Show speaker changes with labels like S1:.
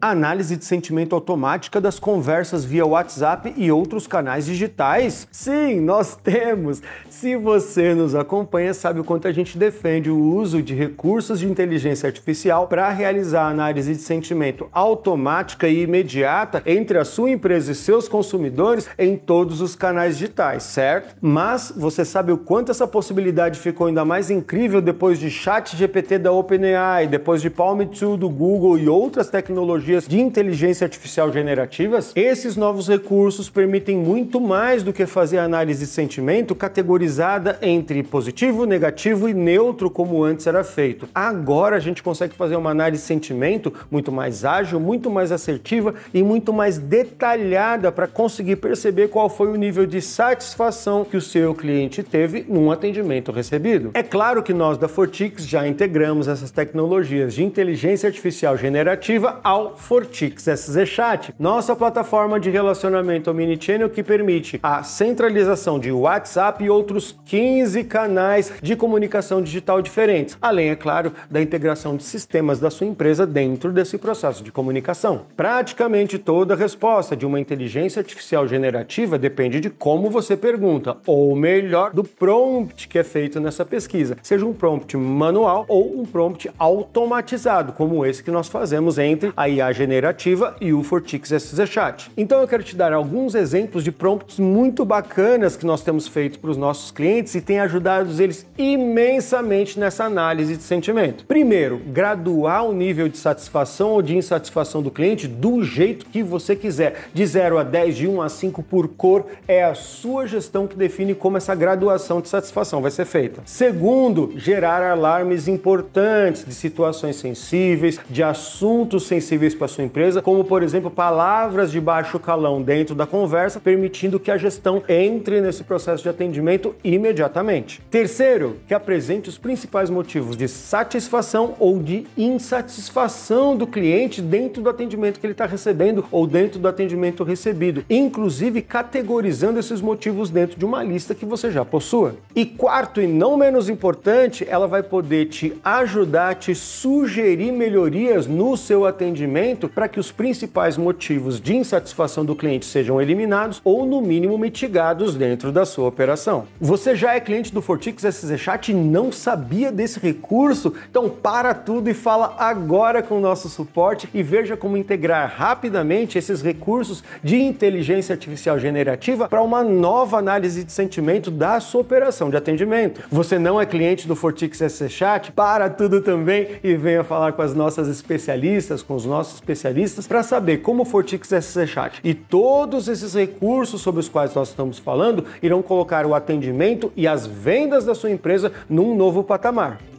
S1: análise de sentimento automática das conversas via WhatsApp e outros canais digitais? Sim, nós temos! Se você nos acompanha, sabe o quanto a gente defende o uso de recursos de inteligência artificial para realizar análise de sentimento automática e imediata entre a sua empresa e seus consumidores em todos os canais digitais, certo? Mas você sabe o quanto essa possibilidade ficou ainda mais incrível depois de ChatGPT da OpenAI, depois de Palm 2 do Google e outras tecnologias tecnologias de inteligência artificial generativas, esses novos recursos permitem muito mais do que fazer análise de sentimento categorizada entre positivo, negativo e neutro, como antes era feito. Agora a gente consegue fazer uma análise de sentimento muito mais ágil, muito mais assertiva e muito mais detalhada para conseguir perceber qual foi o nível de satisfação que o seu cliente teve num atendimento recebido. É claro que nós da Fortix já integramos essas tecnologias de inteligência artificial generativa ao Fortix SZ Chat, nossa plataforma de relacionamento omnichannel que permite a centralização de WhatsApp e outros 15 canais de comunicação digital diferentes, além, é claro, da integração de sistemas da sua empresa dentro desse processo de comunicação. Praticamente toda resposta de uma inteligência artificial generativa depende de como você pergunta, ou melhor, do prompt que é feito nessa pesquisa, seja um prompt manual ou um prompt automatizado, como esse que nós fazemos entre a IA generativa e o Fortix SZ Chat. Então eu quero te dar alguns exemplos de prompts muito bacanas que nós temos feito para os nossos clientes e tem ajudado eles imensamente nessa análise de sentimento. Primeiro, graduar o nível de satisfação ou de insatisfação do cliente do jeito que você quiser. De 0 a 10, de 1 um a 5 por cor, é a sua gestão que define como essa graduação de satisfação vai ser feita. Segundo, gerar alarmes importantes de situações sensíveis, de assuntos sensíveis com a sua empresa, como por exemplo palavras de baixo calão dentro da conversa, permitindo que a gestão entre nesse processo de atendimento imediatamente. Terceiro, que apresente os principais motivos de satisfação ou de insatisfação do cliente dentro do atendimento que ele está recebendo ou dentro do atendimento recebido, inclusive categorizando esses motivos dentro de uma lista que você já possua. E quarto e não menos importante, ela vai poder te ajudar a te sugerir melhorias no seu atendimento momento para que os principais motivos de insatisfação do cliente sejam eliminados ou, no mínimo, mitigados dentro da sua operação. Você já é cliente do Fortix SZ Chat e não sabia desse recurso? Então para tudo e fala agora com o nosso suporte e veja como integrar rapidamente esses recursos de inteligência artificial generativa para uma nova análise de sentimento da sua operação de atendimento. Você não é cliente do Fortix SZ Chat? Para tudo também e venha falar com as nossas especialistas, com os nossos especialistas para saber como o Fortix SC é Chat. E todos esses recursos sobre os quais nós estamos falando irão colocar o atendimento e as vendas da sua empresa num novo patamar.